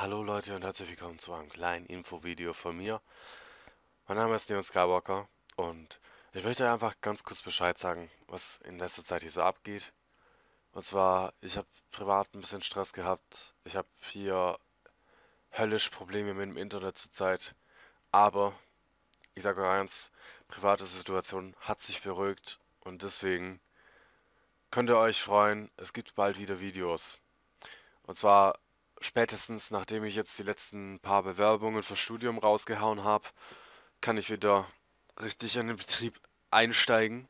Hallo Leute und herzlich willkommen zu einem kleinen Infovideo von mir. Mein Name ist Neon Skywalker und ich möchte einfach ganz kurz Bescheid sagen, was in letzter Zeit hier so abgeht. Und zwar, ich habe privat ein bisschen Stress gehabt. Ich habe hier höllisch Probleme mit dem Internet zurzeit. Aber ich sage euch eins, private Situation hat sich beruhigt und deswegen könnt ihr euch freuen, es gibt bald wieder Videos. Und zwar spätestens nachdem ich jetzt die letzten paar Bewerbungen fürs Studium rausgehauen habe, kann ich wieder richtig in den Betrieb einsteigen.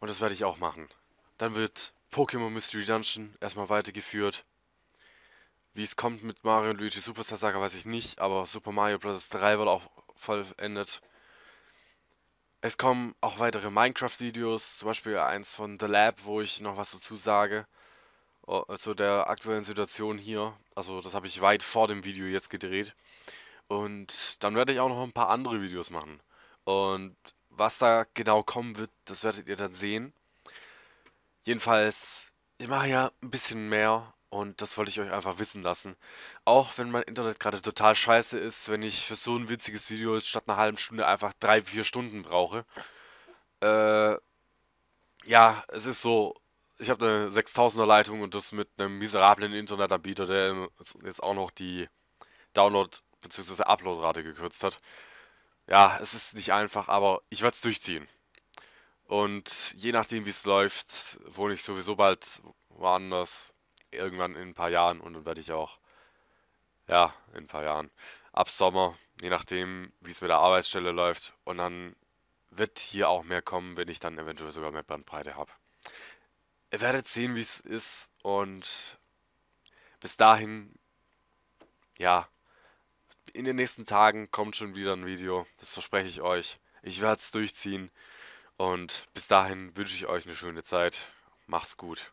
Und das werde ich auch machen. Dann wird Pokémon Mystery Dungeon erstmal weitergeführt. Wie es kommt mit Mario und Luigi Superstar Saga weiß ich nicht, aber Super Mario Bros. 3 wird auch vollendet. Es kommen auch weitere Minecraft-Videos, zum Beispiel eins von The Lab, wo ich noch was dazu sage zu also der aktuellen Situation hier. Also das habe ich weit vor dem Video jetzt gedreht. Und dann werde ich auch noch ein paar andere Videos machen. Und was da genau kommen wird, das werdet ihr dann sehen. Jedenfalls, ich mache ja ein bisschen mehr und das wollte ich euch einfach wissen lassen. Auch wenn mein Internet gerade total scheiße ist, wenn ich für so ein witziges Video statt einer halben Stunde einfach drei, vier Stunden brauche. Äh, ja, es ist so ich habe eine 6000er Leitung und das mit einem miserablen Internetanbieter, der jetzt auch noch die Download- bzw. Upload-Rate gekürzt hat. Ja, es ist nicht einfach, aber ich werde es durchziehen. Und je nachdem, wie es läuft, wohne ich sowieso bald woanders, irgendwann in ein paar Jahren und dann werde ich auch, ja, in ein paar Jahren, ab Sommer, je nachdem, wie es mit der Arbeitsstelle läuft. Und dann wird hier auch mehr kommen, wenn ich dann eventuell sogar mehr Bandbreite habe ihr werdet sehen, wie es ist. Und bis dahin, ja, in den nächsten Tagen kommt schon wieder ein Video. Das verspreche ich euch. Ich werde es durchziehen. Und bis dahin wünsche ich euch eine schöne Zeit. Macht's gut.